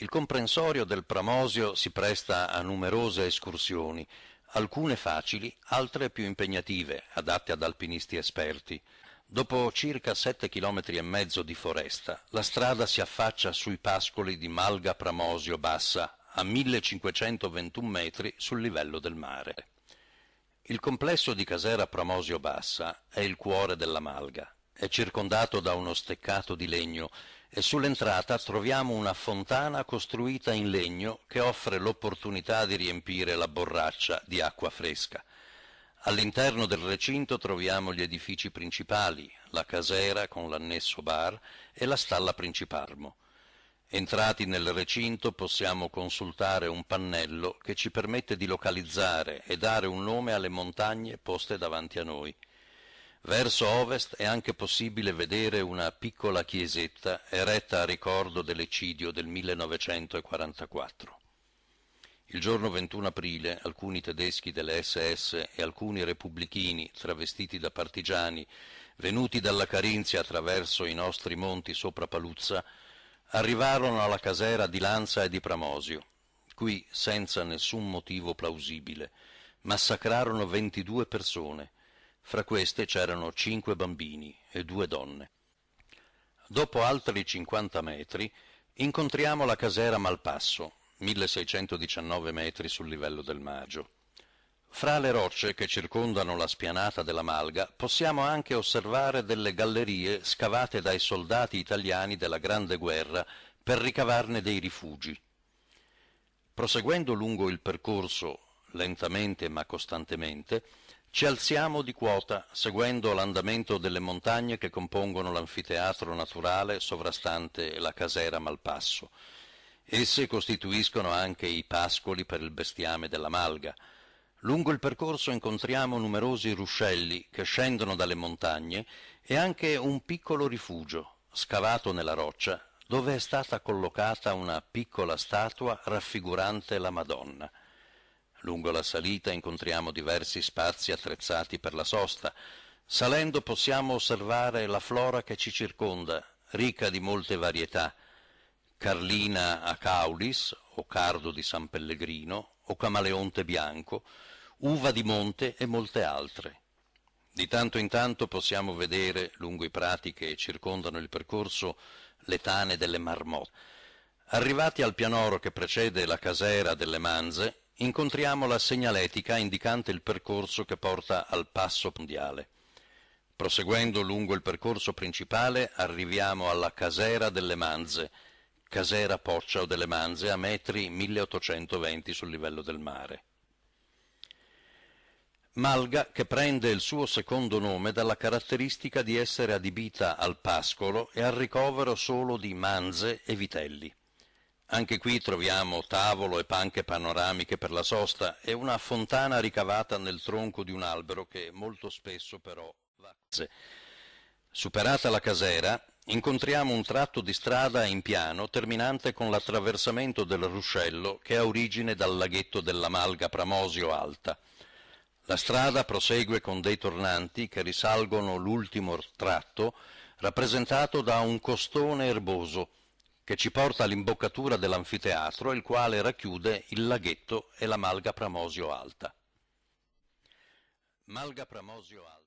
Il comprensorio del Pramosio si presta a numerose escursioni, alcune facili, altre più impegnative, adatte ad alpinisti esperti. Dopo circa sette chilometri e mezzo di foresta, la strada si affaccia sui pascoli di Malga Pramosio Bassa, a 1521 metri sul livello del mare. Il complesso di Casera Pramosio Bassa è il cuore della Malga è circondato da uno steccato di legno e sull'entrata troviamo una fontana costruita in legno che offre l'opportunità di riempire la borraccia di acqua fresca. All'interno del recinto troviamo gli edifici principali, la casera con l'annesso bar e la stalla principarmo. Entrati nel recinto possiamo consultare un pannello che ci permette di localizzare e dare un nome alle montagne poste davanti a noi. Verso ovest è anche possibile vedere una piccola chiesetta eretta a ricordo dell'eccidio del 1944. Il giorno 21 aprile alcuni tedeschi delle SS e alcuni repubblichini travestiti da partigiani venuti dalla Carinzia attraverso i nostri monti sopra Paluzza arrivarono alla casera di Lanza e di Pramosio. Qui, senza nessun motivo plausibile, massacrarono 22 persone, fra queste c'erano cinque bambini e due donne. Dopo altri 50 metri incontriamo la casera Malpasso, 1619 metri sul livello del Maggio. Fra le rocce che circondano la spianata della Malga possiamo anche osservare delle gallerie scavate dai soldati italiani della Grande Guerra per ricavarne dei rifugi. Proseguendo lungo il percorso, lentamente ma costantemente, ci alziamo di quota, seguendo l'andamento delle montagne che compongono l'anfiteatro naturale sovrastante la casera Malpasso. Esse costituiscono anche i pascoli per il bestiame della malga. Lungo il percorso incontriamo numerosi ruscelli che scendono dalle montagne e anche un piccolo rifugio, scavato nella roccia, dove è stata collocata una piccola statua raffigurante la Madonna. Lungo la salita incontriamo diversi spazi attrezzati per la sosta. Salendo possiamo osservare la flora che ci circonda, ricca di molte varietà. Carlina a caulis, o cardo di San Pellegrino, o camaleonte bianco, uva di monte e molte altre. Di tanto in tanto possiamo vedere, lungo i prati che circondano il percorso, le tane delle marmotte. Arrivati al pianoro che precede la casera delle Manze, incontriamo la segnaletica indicante il percorso che porta al passo mondiale. Proseguendo lungo il percorso principale arriviamo alla Casera delle Manze, Casera Poccia o delle Manze a metri 1820 sul livello del mare. Malga che prende il suo secondo nome dalla caratteristica di essere adibita al pascolo e al ricovero solo di manze e vitelli. Anche qui troviamo tavolo e panche panoramiche per la sosta e una fontana ricavata nel tronco di un albero che molto spesso però va. Superata la casera, incontriamo un tratto di strada in piano terminante con l'attraversamento del ruscello che ha origine dal laghetto della Malga Pramosio Alta. La strada prosegue con dei tornanti che risalgono l'ultimo tratto rappresentato da un costone erboso che ci porta all'imboccatura dell'anfiteatro, il quale racchiude il laghetto e la Malga Pramosio Alta. Malga Pramosio Alta